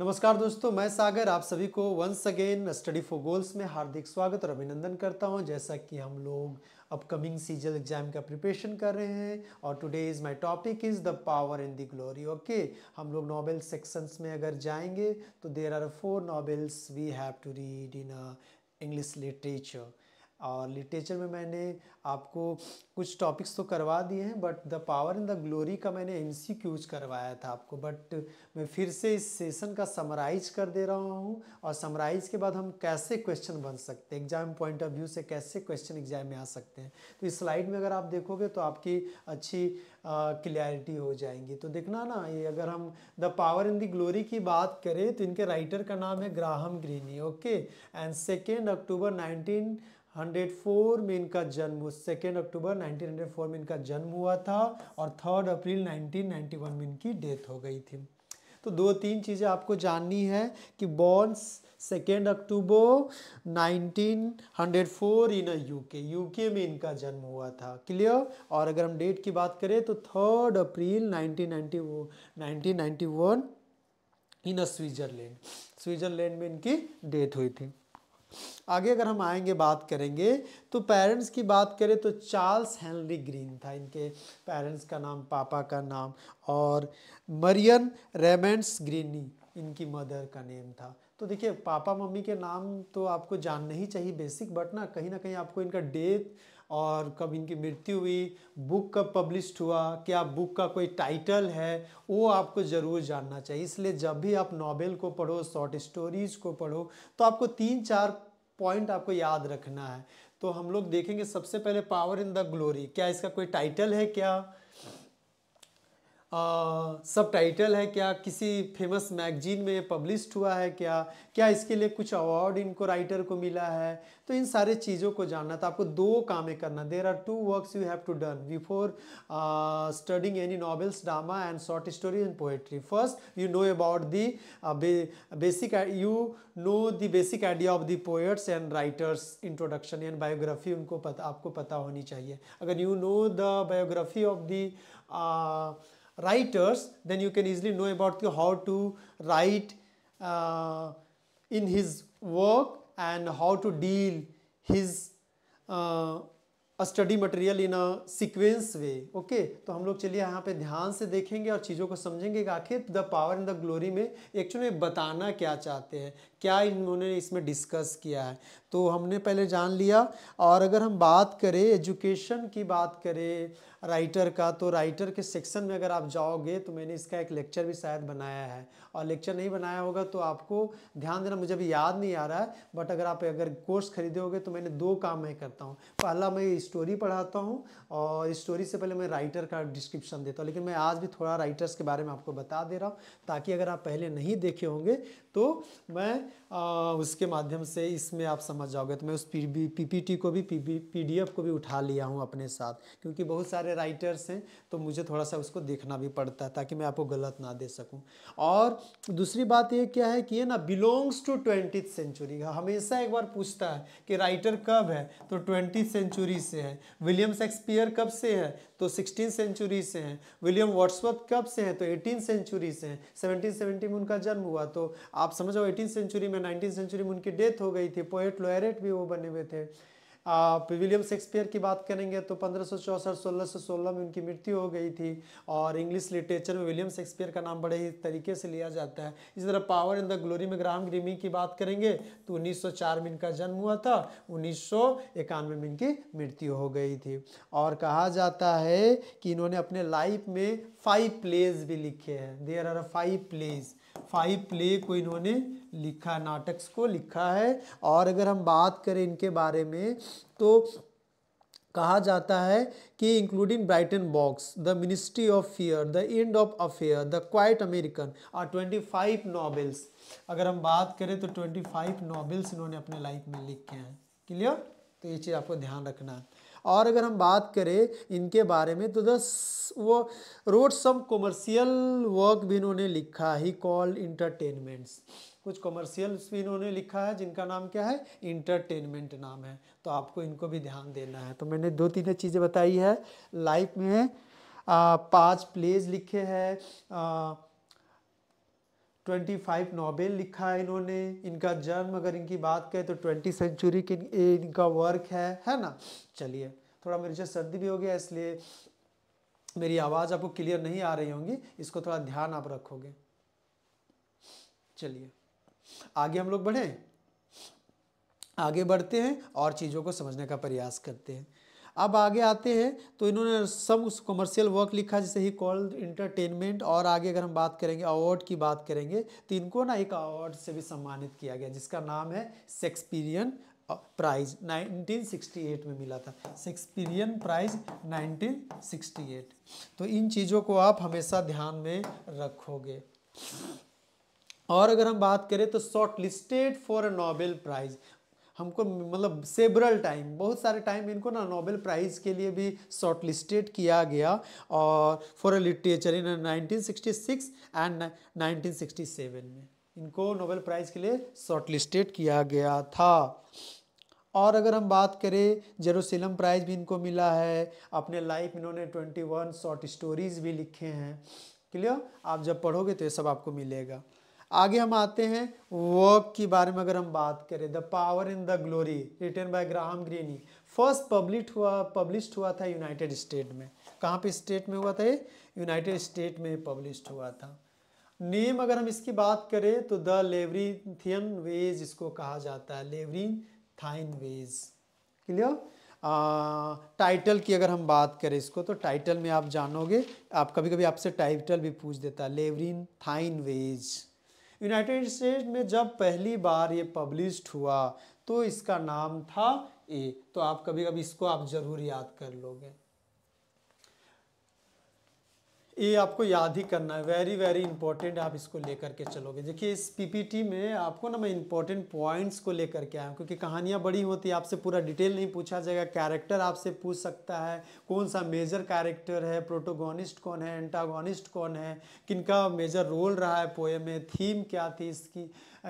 नमस्कार दोस्तों मैं सागर आप सभी को once again study for goals में हार्दिक स्वागत और अभिनंदन करता हूं जैसा कि हम लोग अपकमिंग सीजल एग्जाम का प्रिपरेशन कर रहे हैं और today is my topic is the power and the glory okay हम लोग नॉवेल सेक्शंस में अगर जाएंगे तो there are four novels we have to read in English literature और लिटरेचर में मैंने आपको कुछ टॉपिक्स तो करवा दिए हैं but the power and the glory का मैंने एम करवाया था आपको बट मैं फिर से इस सेशन का समराइज कर दे रहा हूँ और समराइज के बाद हम कैसे क्वेश्चन बन सकते हैं एग्जाम पॉइंट ऑफ व्यू से कैसे क्वेश्चन एग्जाम में आ सकते हैं तो इस स्लाइड में अगर आप देखोगे तो आपकी अच्छी क्लियरिटी हो जाएंगी तो देखना ना ये अगर हम the power in the glory की बात करें तो इनके राइटर का नाम है Graham Greene okay and second October nineteen 1904 में इनका जन्म सेकेंड अक्टूबर 1904 में इनका जन्म हुआ था और थर्ड अप्रैल 1991 में इनकी डेथ हो गई थी तो दो तीन चीज़ें आपको जाननी है कि born second October 1904 in UK UK में इनका जन्म हुआ था क्लियर और अगर हम डेट की बात करें तो third April 1990 1991 in Switzerland Switzerland में इनकी डेथ हुई थी आगे अगर हम आएंगे बात करेंगे तो पेरेंट्स की बात करें तो चार्ल्स हेनरी ग्रीन था इनके पेरेंट्स का नाम पापा का नाम और मरियन रेमेंड्स ग्रीनी इनकी मदर का नेम था तो देखिए पापा मम्मी के नाम तो आपको जानना ही चाहिए बेसिक बट ना कहीं ना कहीं आपको इनका डेथ और कब इनकी मृत्यु हुई बुक कब पब्लिश हुआ क्या बुक का कोई टाइटल है वो आपको ज़रूर जानना चाहिए इसलिए जब भी आप नॉवेल को पढ़ो शॉर्ट स्टोरीज को पढ़ो तो आपको तीन चार पॉइंट आपको याद रखना है तो हम लोग देखेंगे सबसे पहले पावर इन द ग्लोरी क्या इसका कोई टाइटल है क्या सब टाइटल है क्या किसी फेमस मैगजीन में पब्लिश हुआ है क्या क्या इसके लिए कुछ अवार्ड इनको राइटर को मिला है तो इन सारे चीज़ों को जानना था आपको दो कामें करना there are two works you have to done before studying any novels drama and short story and poetry first you know about the basic you know the basic idea of the poets and writers introduction and biography उनको पता आपको पता होनी चाहिए अगर you know the biography of the writers then you can easily know about the how to write uh, in his work and how to deal his uh, a study material in a sequence way okay तो हम लोग चलिए यहाँ पे ध्यान से देखेंगे और चीज़ों को समझेंगे कि आखिर the power in the glory में एक्चुअली बताना क्या चाहते हैं क्या इन्होंने इसमें डिस्कस किया है तो हमने पहले जान लिया और अगर हम बात करें एजुकेशन की बात करें राइटर का तो राइटर के सेक्शन में अगर आप जाओगे तो मैंने इसका एक लेक्चर भी शायद बनाया है और लेक्चर नहीं बनाया होगा तो आपको ध्यान देना मुझे अभी याद नहीं आ रहा है बट अगर आप अगर कोर्स खरीदोगे तो मैंने दो काम मैं करता हूँ पहला मैं स्टोरी पढ़ाता हूँ और स्टोरी से पहले मैं राइटर का डिस्क्रिप्शन देता हूँ लेकिन मैं आज भी थोड़ा राइटर्स के बारे में आपको बता दे रहा हूँ ताकि अगर आप पहले नहीं देखे होंगे तो मैं उसके माध्यम से इसमें आप समझ जाओगे तो मैं उस पी पीपीटी को भी पी पीडीएफ को भी उठा लिया हूँ अपने साथ क्योंकि बहुत सारे राइटर्स हैं तो मुझे थोड़ा सा उसको देखना भी पड़ता है ताकि मैं आपको गलत ना दे सकूँ और दूसरी बात ये क्या है कि ये ना बिलोंग्स टू ट्वेंटी सेंचुरी हमेशा एक बार पूछता है कि राइटर कब है तो ट्वेंटी सेंचुरी से है विलियम शेक्सपियर कब से है तो सिक्सटीन सेंचुरी से हैं विलियम व्हाट्सअप कब से हैं तो एटीन सेंचुरी से हैं सेवनटीन सेवेंटी में उनका जन्म हुआ तो आप समझो एटीन सेंचुरी में नाइनटीन सेंचुरी में उनकी डेथ हो गई थी पोएट लोयरेट भी वो बने हुए थे आप विलियम शेक्सपियर की बात करेंगे तो पंद्रह सौ चौसठ सोलह सौ सोलह में उनकी मृत्यु हो गई थी और इंग्लिश लिटरेचर में विलियम शेक्सपियर का नाम बड़े ही तरीके से लिया जाता है इसी तरह पावर इन द ग्लोरी में ग्राम ग्रीमी की बात करेंगे तो 1904 में इनका जन्म हुआ था उन्नीस में इनकी मृत्यु हो गई थी और कहा जाता है कि इन्होंने अपने लाइफ में फाइव प्लेज भी लिखे हैं there are five plays five play को इन्होंने लिखा नाटक को लिखा है और अगर हम बात करें इनके बारे में तो कहा जाता है कि including Brighton box the ministry of fear the end of affair the quiet American और ट्वेंटी फाइव नॉवेल्स अगर हम बात करें तो ट्वेंटी फाइव नॉवेल्स इन्होंने अपने लाइफ में लिखे हैं क्लियर तो ये चीज़ आपको ध्यान रखना है और अगर हम बात करें इनके बारे में तो दस वो रोड सम कॉमर्शियल वर्क भी इन्होंने लिखा ही कॉल्ड इंटरटेनमेंट्स कुछ कॉमर्शियल्स भी इन्होंने लिखा है जिनका नाम क्या है इंटरटेनमेंट नाम है तो आपको इनको भी ध्यान देना है तो मैंने दो तीन चीज़ें बताई है लाइफ में पाँच प्लेज लिखे हैं 25 नोबेल लिखा है इन्होंने इनका जन्म अगर इनकी बात करें तो ट्वेंटी सेंचुरी के इनका वर्क है है ना चलिए थोड़ा मेरे से सर्दी भी हो गया इसलिए मेरी आवाज़ आपको क्लियर नहीं आ रही होंगी इसको थोड़ा ध्यान आप रखोगे चलिए आगे हम लोग बढ़ें आगे बढ़ते हैं और चीज़ों को समझने का प्रयास करते हैं अब आगे आते हैं तो इन्होंने सब कमर्शियल वर्क लिखा जैसे ही कॉल्ड इंटरटेनमेंट और आगे अगर हम बात करेंगे अवार्ड की बात करेंगे तो इनको ना एक अवार्ड से भी सम्मानित किया गया जिसका नाम है शेक्सपीरियन प्राइज 1968 में मिला था शेक्सपीरियन प्राइज 1968 तो इन चीज़ों को आप हमेशा ध्यान में रखोगे और अगर हम बात करें तो shortlisted for a Nobel prize हमको मतलब सेबरल टाइम बहुत सारे टाइम इनको ना नोबेल प्राइज़ के लिए भी शॉर्ट लिस्टेड किया गया और फॉर लिटरेचर इन 1966 एंड 1967 में इनको नोबेल प्राइज़ के लिए शॉर्ट लिस्टेड किया गया था और अगर हम बात करें जेरोसिलम प्राइज़ भी इनको मिला है अपने लाइफ इन्होंने 21 शॉर्ट स्टोरीज़ भी लिखे हैं क्लियर आप जब पढ़ोगे तो ये सब आपको मिलेगा आगे हम आते हैं वर्क के बारे में अगर हम बात करें the power in the glory written by Graham Greene first publish हुआ पब्लिश हुआ था यूनाइटेड स्टेट में कहाँ पे स्टेट में हुआ था ये यूनाइटेड स्टेट में पब्लिश हुआ था नेम अगर हम इसकी बात करें तो द लेवरीथियन वेज इसको कहा जाता है labyrinthine ways clear title की अगर हम बात करें इसको तो टाइटल में आप जानोगे आप कभी कभी आपसे टाइटल भी पूछ देता है labyrinthine ways United State में जब पहली बार ये पब्लिश्ड हुआ तो इसका नाम था ए तो आप कभी कभी इसको आप ज़रूर याद कर लोगे ये आपको याद ही करना है वेरी वेरी इंपॉर्टेंट आप इसको लेकर के चलोगे देखिए इस पीपीटी में आपको ना मैं इंपॉर्टेंट पॉइंट्स को लेकर के आया हूँ क्योंकि कहानियाँ बड़ी होती है आपसे पूरा डिटेल नहीं पूछा जाएगा कैरेक्टर आपसे पूछ सकता है कौन सा मेजर कैरेक्टर है प्रोटोगोनिस्ट कौन है एंटागोनिस्ट कौन है किनका मेजर रोल रहा है पोएम में थीम क्या थी इसकी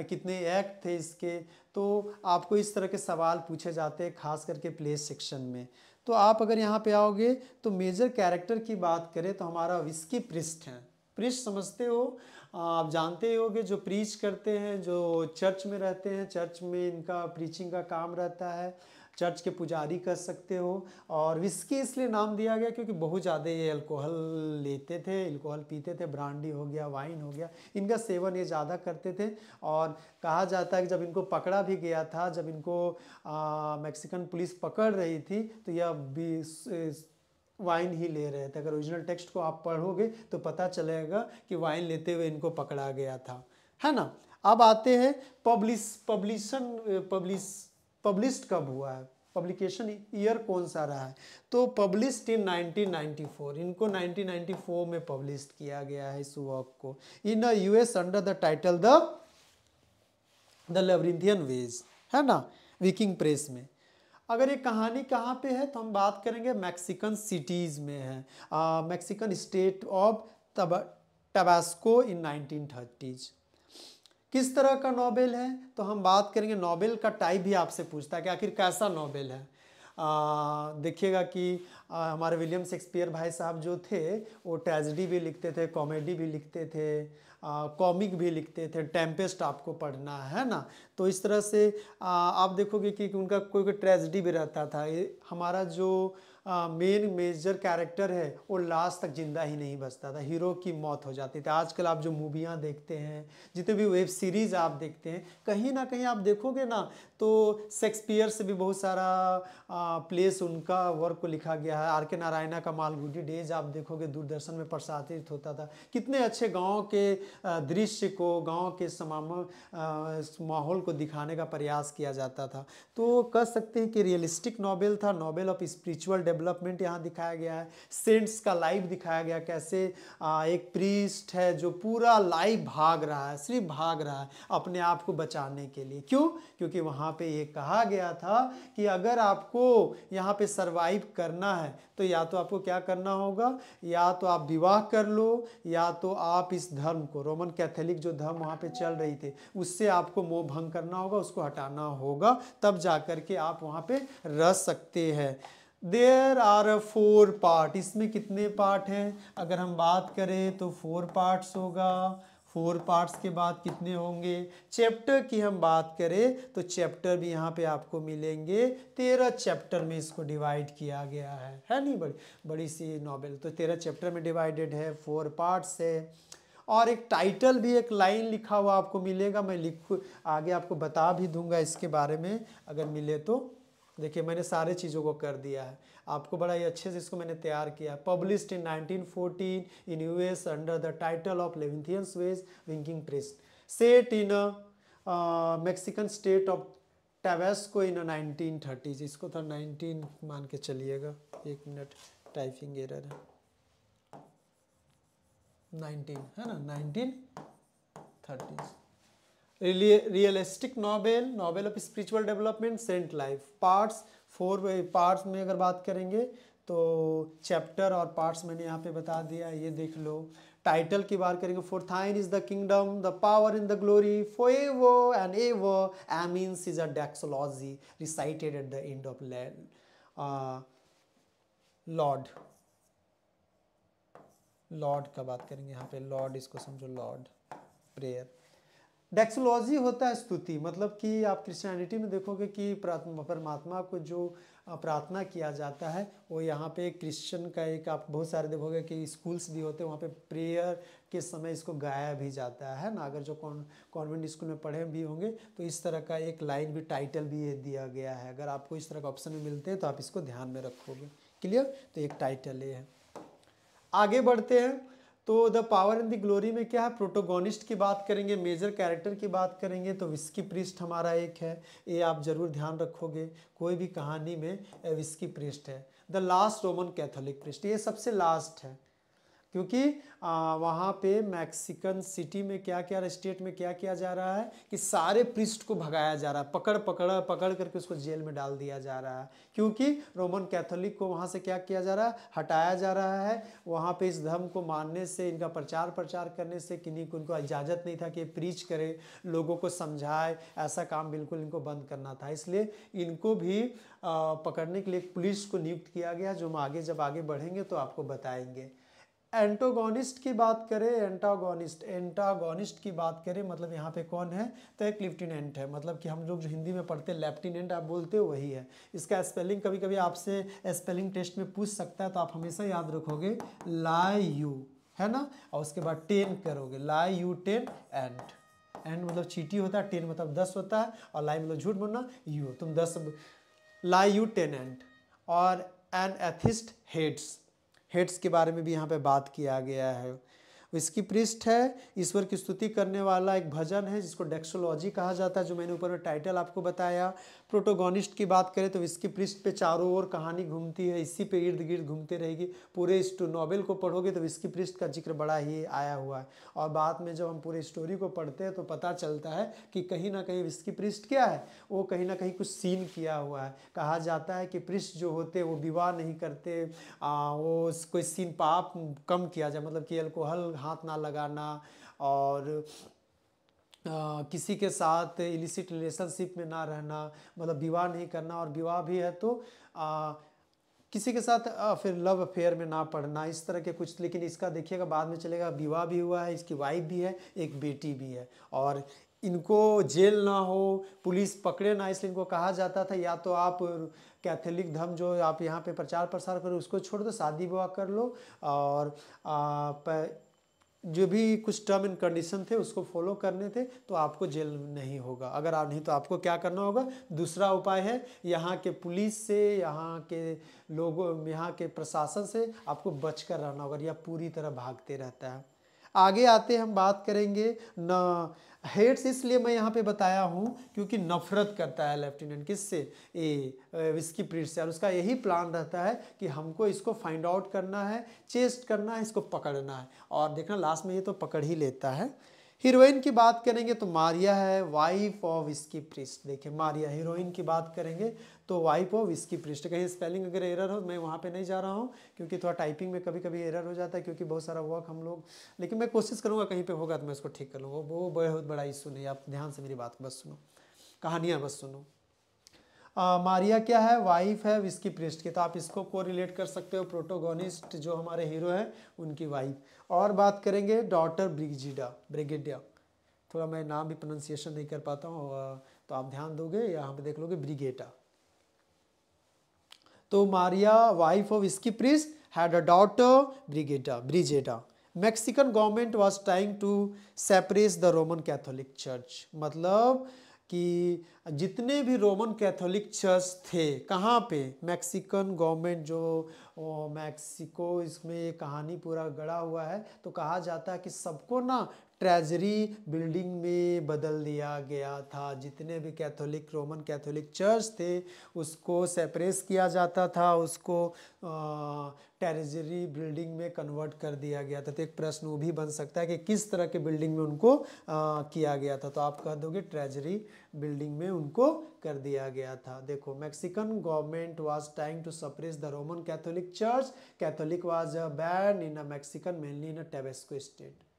कितने एक्ट थे इसके तो आपको इस तरह के सवाल पूछे जाते हैं खास करके प्ले सेक्शन में तो आप अगर यहाँ पे आओगे तो मेजर कैरेक्टर की बात करें तो हमारा विस्की पृष्ठ है पृष्ठ समझते हो आप जानते ही होगे जो प्रीच करते हैं जो चर्च में रहते हैं चर्च में इनका प्रीचिंग का काम रहता है चर्च के पुजारी कर सकते हो और विस्की इसलिए नाम दिया गया क्योंकि बहुत ज़्यादा ये अल्कोहल लेते थे अल्कोहल पीते थे ब्रांडी हो गया वाइन हो गया इनका सेवन ये ज़्यादा करते थे और कहा जाता है कि जब इनको पकड़ा भी गया था जब इनको मैक्सिकन पुलिस पकड़ रही थी तो यह वाइन ही ले रहे थे अगर ओरिजिनल टेक्स्ट को आप पढ़ोगे तो पता चलेगा कि वाइन लेते हुए इनको पकड़ा गया था है ना अब आते हैं पब्लिस पब्लिशन पब्लिस पब्लिश्ड कब हुआ है पब्लिकेशन ईयर कौन सा रहा है तो पब्लिश्ड इन 1994 इनको 1994 में पब्लिश किया गया है इस वर्क को in US under the title the the labyrinthine ways है ना विकिंग प्रेस में अगर ये कहानी कहाँ पे है तो हम बात करेंगे मैक्सिकन सिटीज़ में है Mexican state of Tabasco in nineteen thirties किस तरह का नॉबेल है तो हम बात करेंगे नॉबेल का टाइप भी आपसे पूछता है कि आखिर कैसा नॉबेल है देखिएगा कि आ, हमारे विलियम शेक्सपियर भाई साहब जो थे वो ट्रेजडी भी लिखते थे कॉमेडी भी लिखते थे कॉमिक भी लिखते थे टेम्पेस्ट आपको पढ़ना है ना तो इस तरह से आ, आप देखोगे कि, कि उनका कोई कोई ट्रेजडी भी रहता था हमारा जो मेन मेजर कैरेक्टर है वो लास्ट तक ज़िंदा ही नहीं बचता था हीरो की मौत हो जाती थी आजकल आप जो मूवियाँ देखते हैं जितने भी वेब सीरीज़ आप देखते हैं कहीं ना कहीं आप देखोगे ना तो शेक्सपियर से भी बहुत सारा आ, प्लेस उनका वर्क को लिखा गया है आर के नारायणा का मालगुडी डेज आप देखोगे दूरदर्शन में प्रसारित होता था कितने अच्छे गाँव के दृश्य को गाँव के समाम माहौल को दिखाने का प्रयास किया जाता था तो कह सकते हैं कि रियलिस्टिक नॉवेल था नॉवेल ऑफ स्पिरिचुअल डेवलपमेंट यहाँ दिखाया गया है सेंट्स का लाइफ दिखाया गया कैसे आ, एक प्रीस्ट है जो पूरा लाइफ भाग रहा है सिर्फ भाग रहा है अपने आप को बचाने के लिए क्यों क्योंकि वहाँ पे ये कहा गया था कि अगर आपको यहाँ पे सर्वाइव करना है तो या तो आपको क्या करना होगा या तो आप विवाह कर लो या तो आप इस धर्म को रोमन कैथोलिक जो धर्म वहाँ पे चल रही थी उससे आपको मोह भंग करना होगा उसको हटाना होगा तब जा कर के आप वहाँ पे रह सकते हैं there are a four part इसमें कितने पार्ट हैं अगर हम बात करें तो फोर पार्ट्स होगा फोर पार्ट्स के बाद कितने होंगे चैप्टर की हम बात करें तो चैप्टर भी यहाँ पे आपको मिलेंगे तेरह चैप्टर में इसको डिवाइड किया गया है है नहीं बड़ी बड़ी सी नॉवेल तो तेरह चैप्टर में डिवाइडेड है फोर पार्ट्स है और एक टाइटल भी एक लाइन लिखा हुआ आपको मिलेगा मैं लिख आगे आपको बता भी दूंगा इसके बारे में अगर मिले तो देखिए मैंने सारे चीज़ों को कर दिया है आपको बड़ा ही अच्छे से इसको मैंने तैयार किया published in 1914 in US under the title of labyrinthine ways winking priest set in Mexican state of Tabasco in nineteen thirties इसको था तो नाइनटीन मान के चलिएगा एक मिनट टाइपिंग एरर है नाइनटीन है ना nineteen thirties realistic novel novel of spiritual development saint life parts four parts में अगर बात करेंगे तो चैप्टर और पार्ट्स मैंने यहाँ पे बता दिया ये देख लो टाइटल की बात करेंगे for thine is the kingdom the power in the glory a ever and a amens is a doxology recited at the end of land lord lord का बात करेंगे यहाँ पे लॉर्ड इसको समझो लॉर्ड प्रेयर डेक्सोलॉजी होता है स्तुति मतलब कि आप क्रिश्चियनिटी में देखोगे कि परमात्मा को जो प्रार्थना किया जाता है वो यहाँ पे क्रिश्चियन का एक आप बहुत सारे देखोगे कि स्कूल्स भी होते हैं वहाँ पे प्रेयर के समय इसको गाया भी जाता है ना अगर जो कौन कॉन्वेंट स्कूल में पढ़े भी होंगे तो इस तरह का एक लाइन भी टाइटल भी दिया गया है अगर आपको इस तरह का ऑप्शन मिलते हैं तो आप इसको ध्यान में रखोगे क्लियर तो एक टाइटल ये है आगे बढ़ते हैं तो the power and the glory में क्या है प्रोटोगोनिस्ट की बात करेंगे मेजर कैरेक्टर की बात करेंगे तो विस्की पृष्ठ हमारा एक है ये आप ज़रूर ध्यान रखोगे कोई भी कहानी में विस्की पृष्ठ है द लास्ट रोमन कैथोलिक पृष्ठ ये सबसे लास्ट है क्योंकि वहाँ पे मैक्सिकन सिटी में क्या क्या स्टेट में क्या किया जा रहा है कि सारे प्रिस्ट को भगाया जा रहा है पकड़ पकड़ पकड़ करके उसको जेल में डाल दिया जा रहा है क्योंकि रोमन कैथोलिक को वहाँ से क्या किया जा रहा है हटाया जा रहा है वहाँ पे इस धर्म को मानने से इनका प्रचार प्रचार करने से किन्हीं को उनको इजाज़त नहीं था कि प्रीच करें लोगों को समझाए ऐसा काम बिल्कुल इनको बंद करना था इसलिए इनको भी पकड़ने के लिए पुलिस को नियुक्त किया गया जो हम आगे जब आगे बढ़ेंगे तो आपको बताएंगे एंटोगोनिस्ट की बात करें एंटागोनिस्ट एंटागोनिस्ट की बात करें मतलब यहाँ पे कौन है तो एक लिफ्टिनेंट है मतलब कि हम लोग जो हिंदी में पढ़ते हैं लेफ्टिनेंट आप बोलते हो वही है इसका स्पेलिंग कभी कभी आपसे स्पेलिंग टेस्ट में पूछ सकता है तो आप हमेशा याद रखोगे लाई यू है ना और उसके बाद टेन करोगे lieutenant and मतलब चीटी होता है टेन मतलब दस होता है और लाई मतलब झूठ बोलना यू तुम दस लाई यू टेन एंड और एन एथिस्ट हेड्स हेड्स के बारे में भी यहाँ पे बात किया गया है इसकी पृष्ठ है ईश्वर की स्तुति करने वाला एक भजन है जिसको डेक्सोलॉजी कहा जाता है जो मैंने ऊपर में टाइटल आपको बताया प्रोटोगोनिस्ट की बात करें तो इसके पृष्ठ पे चारों ओर कहानी घूमती है इसी पे इर्द गिर्द घूमते रहेगी पूरे तो नॉवेल को पढ़ोगे तो इसकी पृष्ठ का जिक्र बड़ा ही आया हुआ है और बाद में जब हम पूरे स्टोरी को पढ़ते हैं तो पता चलता है कि कहीं ना कहीं इसकी पृष्ठ क्या है वो कहीं ना कहीं कुछ सीन किया हुआ है कहा जाता है कि पृष्ठ जो होते वो विवाह नहीं करते आ, वो कोई सीन पाप कम किया जाए मतलब कि अल्कोहल हाथ ना लगाना और किसी के साथ इलिसिट रिलेशनशिप में ना रहना मतलब विवाह नहीं करना और विवाह भी है तो आ, किसी के साथ फिर लव अफेयर में ना पढ़ना इस तरह के कुछ लेकिन इसका देखिएगा बाद में चलेगा विवाह भी हुआ है इसकी वाइफ भी है एक बेटी भी है और इनको जेल ना हो पुलिस पकड़े ना इसलिए इनको कहा जाता था या तो आप कैथोलिक धर्म जो आप यहाँ पे प्रचार प्रसार करो उसको छोड़ दो शादी विवाह कर लो और आ, जो भी कुछ टर्म एंड कंडीशन थे उसको फॉलो करने थे तो आपको जेल नहीं होगा अगर आप नहीं तो आपको क्या करना होगा दूसरा उपाय है यहाँ के पुलिस से यहाँ के लोगों यहाँ के प्रशासन से आपको बच कर रहना होगा या पूरी तरह भागते रहता है आगे आते हम बात करेंगे न हेट्स इसलिए मैं यहाँ पे बताया हूँ क्योंकि नफरत करता है लेफ्टिनेंट किससे ए विस्की प्रीट से और उसका यही प्लान रहता है कि हमको इसको फाइंड आउट करना है चेस्ट करना है इसको पकड़ना है और देखना लास्ट में ये तो पकड़ ही लेता है हीरोइन की बात करेंगे तो मारिया है वाइफ ऑफ इसकी प्रिस्ट देखिए मारिया हीरोइन की बात करेंगे तो वाइप ऑफ इसकी पृष्ठ कहीं स्पेलिंग अगर एरर हो मैं वहाँ पे नहीं जा रहा हूँ क्योंकि थोड़ा टाइपिंग में कभी कभी एरर हो जाता है क्योंकि बहुत सारा वर्क हम लोग लेकिन मैं कोशिश करूँगा कहीं पर होगा तो मैं उसको ठीक कर लूँगा वो बहुत बड़ा इशू नहीं आप ध्यान से मेरी बात बस सुनो कहानियाँ बस सुनो आ, मारिया क्या है वाइफ है विस्की प्रिस्ट की तो आप इसको को रिलेट कर सकते हो प्रोटोगोनिस्ट जो हमारे हीरो हैं उनकी वाइफ और बात करेंगे डॉटर ब्रिगजिडा ब्रिगेडिया थोड़ा मैं नाम भी प्रोनाउंसिएशन नहीं कर पाता हूँ तो आप ध्यान दोगे यहाँ पे देख लोगे ब्रिगेटा तो मारिया वाइफ ऑफ इसकी priest had a daughter Brigitta Brigitta Mexican government was trying to separate the Roman Catholic church मतलब कि जितने भी रोमन कैथोलिक चर्च थे कहाँ पे मैक्सिकन गवर्नमेंट जो मैक्सिको इसमें कहानी पूरा गड़ा हुआ है तो कहा जाता है कि सबको ना ट्रेजरी बिल्डिंग में बदल दिया गया था जितने भी कैथोलिक रोमन कैथोलिक चर्च थे उसको सेपरेस किया जाता था उसको टेरेजरी बिल्डिंग में कन्वर्ट कर दिया गया था तो एक प्रश्न वो भी बन सकता है कि किस तरह के बिल्डिंग में उनको आ, किया गया था तो आप कह दोगे ट्रेजरी बिल्डिंग में उनको कर दिया गया था देखो Mexican government was trying to suppress the Roman Catholic church Catholic was ban in a Mexican mainly in a Tabasco state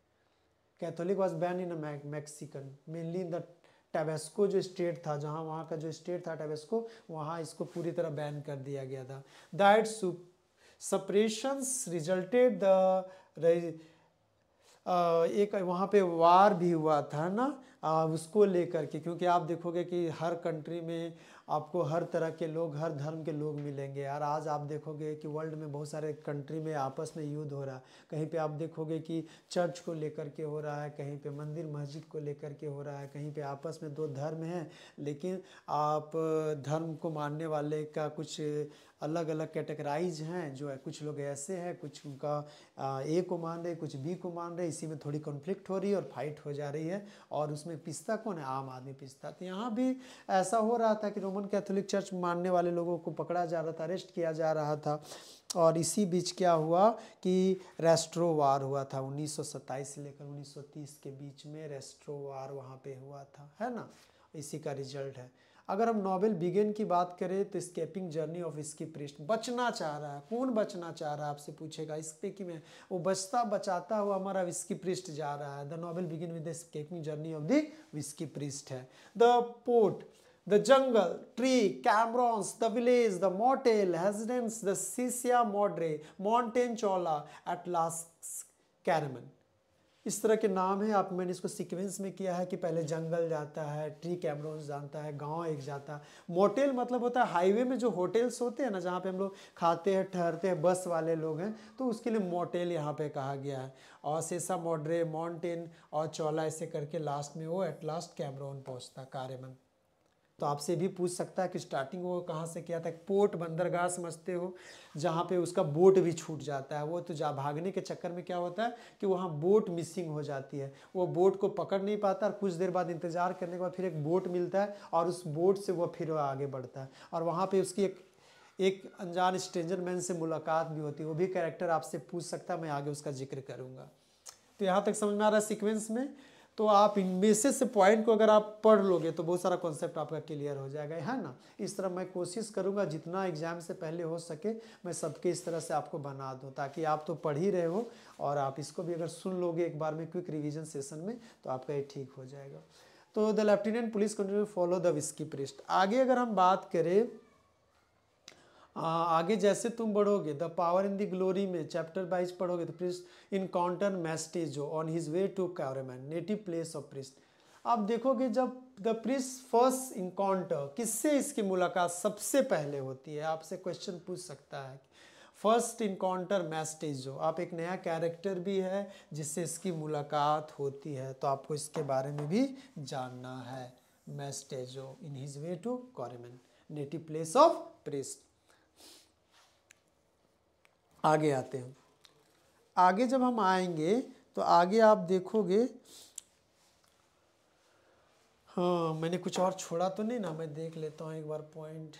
Catholic was ban in Mexican mainly in the Tabasco जो state था जहाँ वहाँ का जो state था टैबेस्को वहाँ इसको पूरी तरह बैन कर दिया गया था दैट सपरेशंस रिजल्टेड द एक वहाँ पे वार भी हुआ था ना उसको लेकर के क्योंकि आप देखोगे कि हर कंट्री में आपको हर तरह के लोग हर धर्म के लोग मिलेंगे यार आज आप देखोगे कि वर्ल्ड में बहुत सारे कंट्री में आपस में युद्ध हो रहा है कहीं पे आप देखोगे कि चर्च को लेकर के हो रहा है कहीं पे मंदिर मस्जिद को लेकर के हो रहा है कहीं पे आपस में दो धर्म हैं लेकिन आप धर्म को मानने वाले का कुछ अलग अलग कैटेगराइज हैं जो है कुछ लोग ऐसे हैं कुछ उनका ए को मान रहे कुछ बी को मान रहे इसी में थोड़ी कॉन्फ्लिक्ट हो रही है और फाइट हो जा रही है और उसमें पिस्ता कौन है आम आदमी पिस्ता तो यहाँ भी ऐसा हो रहा था कि रोमन रोमन कैथोलिक चर्च मानने वाले लोगों को पकड़ा जा रहा था अरेस्ट किया जा रहा था और इसी बीच क्या हुआ कि रेस्ट्रो वार हुआ था 1927 से लेकर 1930 के बीच में रेस्ट्रो वार वहाँ पे हुआ था है ना इसी का रिजल्ट है अगर हम नॉवेल बिगेन की बात करें तो स्केपिंग जर्नी ऑफ इसकी पृष्ठ बचना चाह रहा है कौन बचना चाह रहा है आपसे पूछेगा इस पे कि मैं वो बचता बचाता हुआ हमारा विस्की पृष्ठ जा रहा है the novel began with the escaping journey of the whisky priest है the port the jungle, tree, camerons, the village, the motel, residence, the Sisia Modre, Mountain Chola, at last Caraman. इस तरह के नाम है आप मैंने इसको सीक्वेंस में किया है कि पहले जंगल जाता है ट्री कैमरोन्स जानता है गांव एक जाता है मोटेल मतलब होता है हाईवे में जो होटल्स होते हैं ना जहाँ पे हम लोग खाते हैं ठहरते हैं बस वाले लोग हैं तो उसके लिए मोटेल यहाँ पे कहा गया है और सेसा मोड्रे माउंटेन और चौला ऐसे करके लास्ट में वो एट लास्ट कैमरोन पहुँचता कार्यमन तो आपसे भी पूछ सकता है कि स्टार्टिंग वो कहाँ से किया था पोर्ट बंदरगाह समझते हो जहाँ पे उसका बोट भी छूट जाता है वो तो जा भागने के चक्कर में क्या होता है कि वहाँ बोट मिसिंग हो जाती है वो बोट को पकड़ नहीं पाता और कुछ देर बाद इंतज़ार करने के बाद फिर एक बोट मिलता है और उस बोट से वह फिर आगे बढ़ता है और वहाँ पर उसकी एक एक अनजान स्ट्रेंजर मैन से मुलाकात भी होती है वो भी कैरेक्टर आपसे पूछ सकता है मैं आगे उसका जिक्र करूँगा तो यहाँ तक समझ में आ रहा है सिक्वेंस में तो आप इनमें से पॉइंट को अगर आप पढ़ लोगे तो बहुत सारा कॉन्सेप्ट आपका क्लियर हो जाएगा है ना इस तरह मैं कोशिश करूँगा जितना एग्जाम से पहले हो सके मैं सबके इस तरह से आपको बना दूँ ताकि आप तो पढ़ ही रहे हो और आप इसको भी अगर सुन लोगे एक बार में क्विक रिविजन सेशन में तो आपका ये ठीक हो जाएगा तो the lieutenant police continue follow the whisky priest आगे अगर हम बात करें आगे जैसे तुम बढ़ोगे the power in the glory में चैप्टर वाइज पढ़ोगे तो priest encounter mestizo on his way to Carmen native place of priest आप देखोगे जब द प्रिस्ट फर्स्ट इनकाउंटर किससे इसकी मुलाकात सबसे पहले होती है आपसे क्वेश्चन पूछ सकता है फर्स्ट इनकाउंटर मैस्टेजो आप एक नया कैरेक्टर भी है जिससे इसकी मुलाकात होती है तो आपको इसके बारे में भी जानना है mestizo in his way to Carmen native place of priest आगे आते हैं आगे जब हम आएंगे तो आगे आप देखोगे हाँ मैंने कुछ और छोड़ा तो नहीं ना मैं देख लेता हूँ एक बार पॉइंट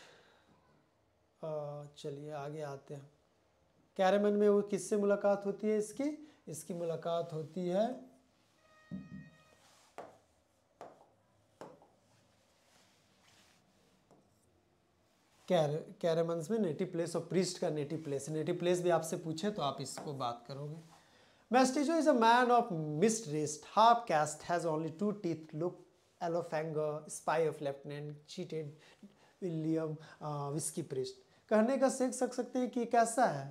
चलिए आगे आते हैं कैरेमन में वो किससे मुलाकात होती है इसकी इसकी मुलाकात होती है कैर कैरमंस में नेटिव प्लेस और प्रीस्ट का नेटिव प्लेस नेटिव प्लेस भी आपसे पूछे तो आप इसको बात करोगे mestizo is a man of mixed race half caste has only two teeth look yellow finger spy of lieutenant cheated William whisky priest कहने का सेक सक सकते हैं कि कैसा है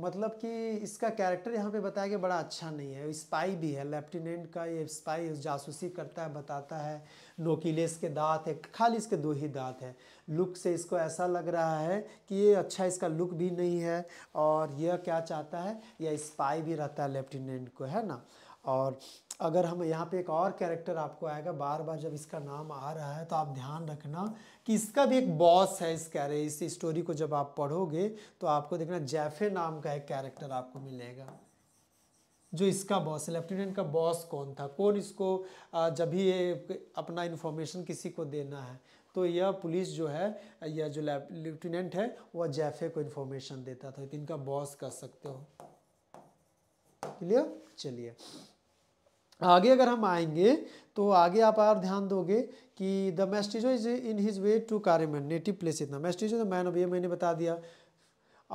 मतलब कि इसका कैरेक्टर यहाँ पे बताया गया बड़ा अच्छा नहीं है स्पाई भी है लेफ्टिनेंट का ये स्पाई जासूसी करता है बताता है नोकीले इसके दांत है खाली इसके दो ही दांत है लुक से इसको ऐसा लग रहा है कि ये अच्छा इसका लुक भी नहीं है और यह क्या चाहता है यह स्पाई भी रहता है लेफ्टिनेंट को है ना और अगर हम यहाँ पे एक और कैरेक्टर आपको आएगा बार बार जब इसका नाम आ रहा है तो आप ध्यान रखना कि इसका भी एक बॉस है इस कैरे इस स्टोरी को जब आप पढ़ोगे तो आपको देखना जैफे नाम का एक कैरेक्टर आपको मिलेगा जो इसका बॉस है लेफ्टिनेंट का बॉस कौन था कौन इसको जब भी ये अपना इन्फॉर्मेशन किसी को देना है तो यह पुलिस जो है यह जो लेफ्टिनेंट है वह जैफे को इन्फॉर्मेशन देता था तो इनका बॉस कर सकते हो क्लियर चलिए आगे अगर हम आएंगे तो आगे आप और ध्यान दोगे कि the mestizo is in his way to Carmen native place इतना मेस्टिजो द मैन ऑफ ये मैंने बता दिया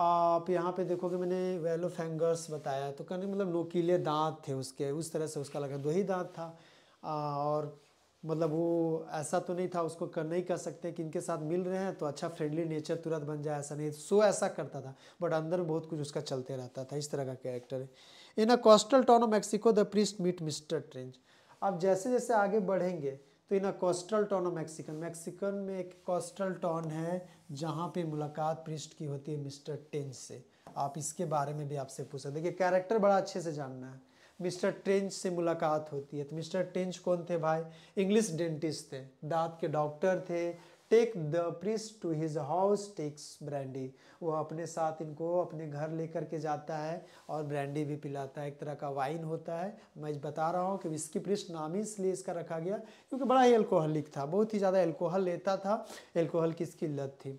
आप यहाँ पे देखोगे मैंने वेलो फैंगर्स बताया तो कहने मतलब नोकीले दांत थे उसके उस तरह से उसका लगा दो ही दांत था और मतलब वो ऐसा तो नहीं था उसको कर नहीं कर सकते कि इनके साथ मिल रहे हैं तो अच्छा फ्रेंडली नेचर तुरंत बन जाए ऐसा नहीं सो ऐसा करता था बट अंदर बहुत कुछ उसका चलते रहता था इस तरह का कैरेक्टर है in a coastal town of Mexico the priest meet Mister Tench अब जैसे जैसे आगे बढ़ेंगे तो in a coastal town of Mexican Mexican में एक कोस्टल टाउन है जहाँ पे मुलाकात प्रिस्ट की होती है मिस्टर टेंज से आप इसके बारे में भी आपसे पूछ सकते देखिए कैरेक्टर बड़ा अच्छे से जानना है मिस्टर ट्रेंच से मुलाकात होती है तो मिस्टर टेंज कौन थे भाई इंग्लिश डेंटिस्ट थे दांत के डॉक्टर थे take the priest to his house takes brandy वह अपने साथ इनको अपने घर लेकर के जाता है और ब्रांडी भी पिलाता है एक तरह का वाइन होता है मैं बता रहा हूँ कि विस्की प्रिस्ट नाम ही इसलिए इसका रखा गया क्योंकि बड़ा ही अल्कोहलिक था बहुत ही ज़्यादा एल्कोहल लेता था एल्कोहल की इसकी लत थी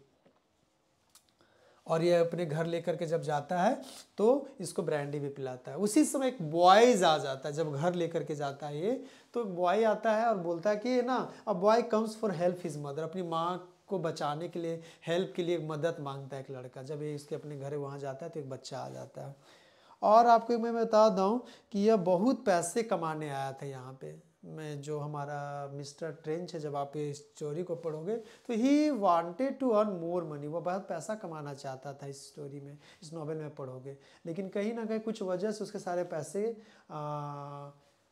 और ये अपने घर लेकर के जब जाता है तो इसको ब्रांडी भी पिलाता है उसी समय एक बॉयज़ आ जाता है जब घर लेकर के जाता है ये तो बॉय आता है और बोलता है कि ना अब boy comes for help his mother अपनी माँ को बचाने के लिए हेल्प के लिए मदद मांगता है एक लड़का जब ये इसके अपने घर वहाँ जाता है तो एक बच्चा आ जाता है और आपको मैं बता दूँ कि यह बहुत पैसे कमाने आया था यहाँ पर में जो हमारा मिस्टर ट्रेंच है जब आप इस स्टोरी को पढ़ोगे तो he wanted to earn more money वो बहुत पैसा कमाना चाहता था इस स्टोरी में इस नॉवेल में पढ़ोगे लेकिन कहीं ना कहीं कुछ वजह से उसके सारे पैसे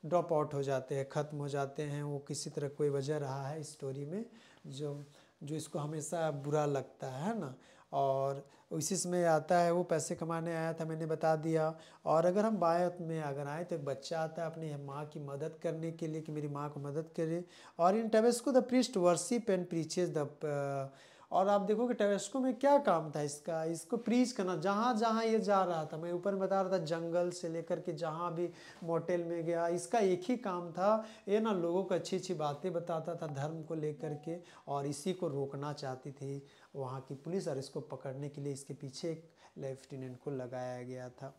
ड्रॉप आउट हो जाते हैं ख़त्म हो जाते हैं वो किसी तरह कोई वजह रहा है इस स्टोरी में जो जो इसको हमेशा बुरा लगता है ना और इसी समय आता है वो पैसे कमाने आया था मैंने बता दिया और अगर हम बायत में अगर आए तो एक बच्चा आता है अपनी माँ की मदद करने के लिए कि मेरी माँ को मदद करे और in Tabasco the priest worship and preaches the और आप देखो कि टेबेस्को में क्या काम था इसका इसको प्रीच करना जहाँ जहाँ ये जा रहा था मैं ऊपर बता रहा था जंगल से लेकर के जहाँ भी मोटेल में गया इसका एक ही काम था ये ना लोगों को अच्छी अच्छी बातें बताता था धर्म को लेकर के और इसी को रोकना चाहती थी वहाँ की पुलिस और इसको पकड़ने के लिए इसके पीछे एक लेफ्टिनेंट को लगाया गया था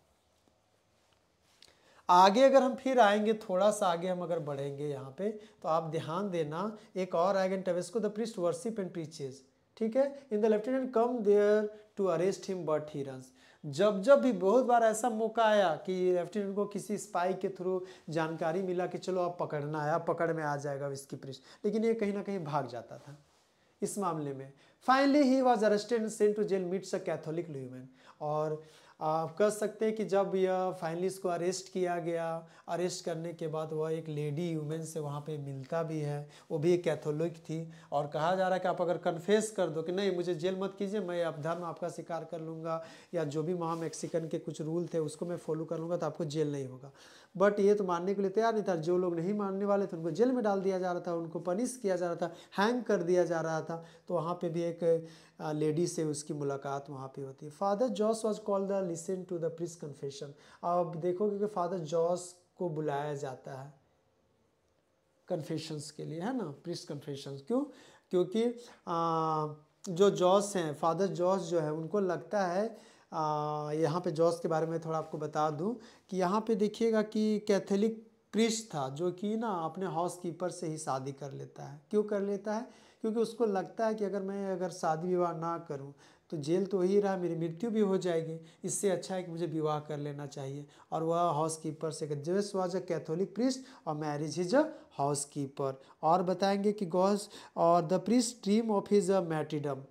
आगे अगर हम फिर आएंगे थोड़ा सा आगे हम अगर बढ़ेंगे यहाँ पे तो आप ध्यान देना एक और आएगा Tabasco the priest worship and preaches ठीक है in the lieutenant come there to arrest him but he runs जब जब भी बहुत बार ऐसा मौका आया कि लेफ्टिनेंट को किसी स्पाई के थ्रू जानकारी मिला कि चलो आप पकड़ना है आप पकड़ में आ जाएगा इसकी प्रिस्ट लेकिन ये कहीं ना कहीं भाग जाता था इस मामले में finally he was arrested sent to jail meets a Catholic layman और आप कह सकते हैं कि जब यह फाइनली इसको अरेस्ट किया गया अरेस्ट करने के बाद वह एक लेडी वूमेन से वहाँ पे मिलता भी है वो भी एक कैथोलिक थी और कहा जा रहा है कि आप अगर कन्फेस कर दो कि नहीं मुझे जेल मत कीजिए मैं अब धर्म आपका स्वीकार कर लूँगा या जो भी वहाँ मैक्सिकन के कुछ रूल थे उसको मैं फॉलो कर लूँगा तो आपको जेल नहीं होगा बट ये तो मानने के लिए तैयार नहीं था जो लोग नहीं मानने वाले थे उनको जेल में डाल दिया जा रहा था उनको पनिश किया जा रहा था हैंग कर दिया जा रहा था तो वहाँ पर भी एक लेडी से उसकी मुलाकात वहाँ पे होती है Father Jose was called the listen to the priest confession अब देखोगे कि फादर जॉस को बुलाया जाता है कन्फेशंस के लिए है ना प्रिस कन्फेशंस क्यों क्योंकि आ, जो जॉस हैं फादर जॉस जो है उनको लगता है यहाँ पे जॉस के बारे में थोड़ा आपको बता दूँ कि यहाँ पे देखिएगा कि कैथोलिक प्रिस्ट था जो कि ना अपने हाउस कीपर से ही शादी कर लेता है क्यों कर लेता है क्योंकि उसको लगता है कि अगर मैं अगर शादी विवाह ना करूं तो जेल तो ही रहा मेरी मृत्यु भी हो जाएगी इससे अच्छा है कि मुझे विवाह कर लेना चाहिए और वह हाउस कीपर से Jose was a Catholic priest और marriage is a housekeeper और बताएंगे कि गॉस और the priest dream of is a martyrdom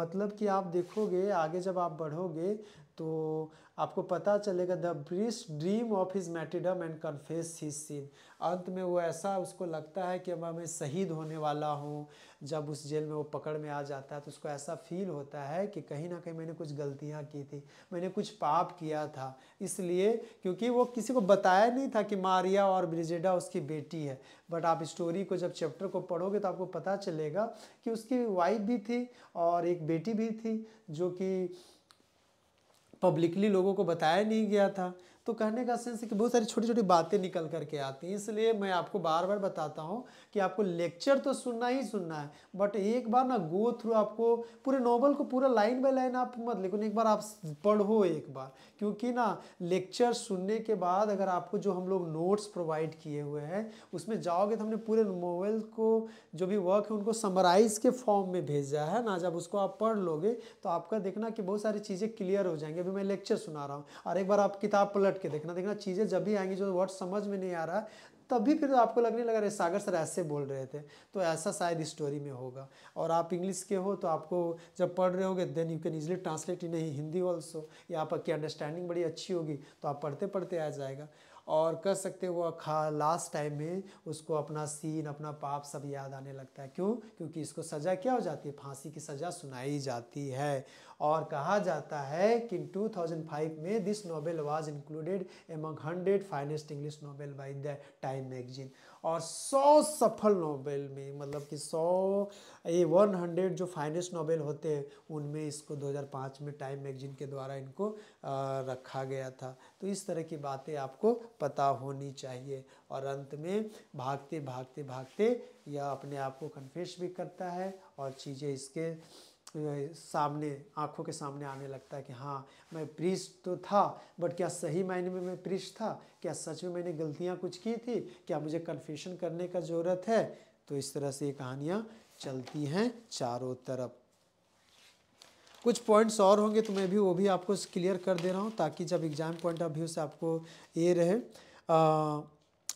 मतलब कि आप देखोगे आगे जब आप बढ़ोगे तो आपको पता चलेगा the priest dream of his martyrdom and confess his sin अंत में वो ऐसा उसको लगता है कि अब मैं शहीद होने वाला हूँ जब उस जेल में वो पकड़ में आ जाता है तो उसको ऐसा फील होता है कि कहीं ना कहीं मैंने कुछ गलतियाँ की थी मैंने कुछ पाप किया था इसलिए क्योंकि वो किसी को बताया नहीं था कि मारिया और ब्रिजेडा उसकी बेटी है बट आप स्टोरी को जब चैप्टर को पढ़ोगे तो आपको पता चलेगा कि उसकी वाइफ भी थी और एक बेटी भी थी जो कि पब्लिकली लोगों को बताया नहीं गया था तो कहने का सेंस है कि बहुत सारी छोटी छोटी बातें निकल करके आती हैं इसलिए मैं आपको बार बार बताता हूँ कि आपको लेक्चर तो सुनना ही सुनना है बट एक बार ना गो थ्रू आपको पूरे नॉवल को पूरा लाइन बाय लाइन आप मत लेकिन एक बार आप पढ़ो एक बार क्योंकि ना लेक्चर सुनने के बाद अगर आपको जो हम लोग नोट्स प्रोवाइड किए हुए हैं उसमें जाओगे तो हमने पूरे नॉवल को जो भी वर्क है उनको समराइज़ के फॉर्म में भेजा है ना जब उसको आप पढ़ लोगे तो आपका देखना कि बहुत सारी चीज़ें क्लियर हो जाएंगी अभी मैं लेक्चर सुना रहा हूँ और एक बार आप किताब पलट पलट के देखना देखना चीज़ें जब भी आएंगी जो वर्ड समझ में नहीं आ रहा तभी फिर तो आपको लगने लगा अरे सागर सर ऐसे बोल रहे थे तो ऐसा शायद स्टोरी में होगा और आप इंग्लिश के हो तो आपको जब पढ़ रहे होगे then you can easily translate in Hindi also या आपकी अंडरस्टैंडिंग बड़ी अच्छी होगी तो आप पढ़ते पढ़ते आ जाएगा और कह सकते वो खा लास्ट टाइम में उसको अपना सीन अपना पाप सब याद आने लगता है क्यों क्योंकि इसको सज़ा क्या हो जाती है फांसी की सज़ा सुनाई जाती है और कहा जाता है कि 2005 में this novel was included among hundred finest English novel by the Time magazine और 100 सफल नोबेल में मतलब कि 100 ये 100 जो फाइनेस्ट नोबेल होते हैं उनमें इसको 2005 में टाइम मैगजीन के द्वारा इनको रखा गया था तो इस तरह की बातें आपको पता होनी चाहिए और अंत में भागते भागते भागते यह अपने आप को कन्फेस भी करता है और चीज़ें इसके सामने आंखों के सामने आने लगता है कि हाँ मैं प्रिस्ट तो था बट क्या सही मायने में मैं प्रिस्ट था क्या सच में मैंने गलतियाँ कुछ की थी क्या मुझे कन्फेशन करने का ज़रूरत है तो इस तरह से ये कहानियाँ चलती हैं चारों तरफ कुछ पॉइंट्स और होंगे तो मैं भी वो भी आपको क्लियर कर दे रहा हूँ ताकि जब एग्ज़ाम पॉइंट ऑफ व्यू से आपको ये रहे आ,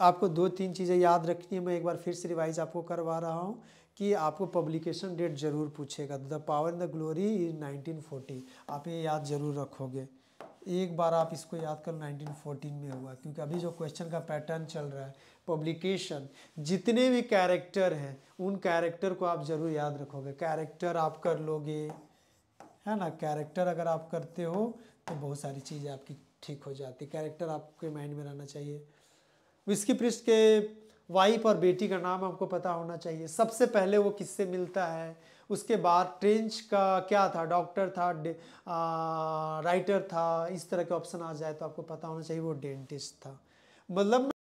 आपको दो तीन चीज़ें याद रखनी है मैं एक बार फिर से रिवाइज आपको करवा रहा हूँ कि आपको पब्लिकेशन डेट ज़रूर पूछेगा the power in the glory is 1940 आप ये याद ज़रूर रखोगे एक बार आप इसको याद करो 1914 में हुआ क्योंकि अभी जो क्वेश्चन का पैटर्न चल रहा है पब्लिकेशन जितने भी कैरेक्टर हैं उन कैरेक्टर को आप ज़रूर याद रखोगे कैरेक्टर आप कर लोगे है ना कैरेक्टर अगर आप करते हो तो बहुत सारी चीज़ें आपकी ठीक हो जाती कैरेक्टर आपके माइंड में रहना चाहिए विस्की पृष्ठ के वाइफ और बेटी का नाम आपको पता होना चाहिए सबसे पहले वो किससे मिलता है उसके बाद ट्रेंच का क्या था डॉक्टर था आ, राइटर था इस तरह के ऑप्शन आ जाए तो आपको पता होना चाहिए वो डेंटिस्ट था मतलब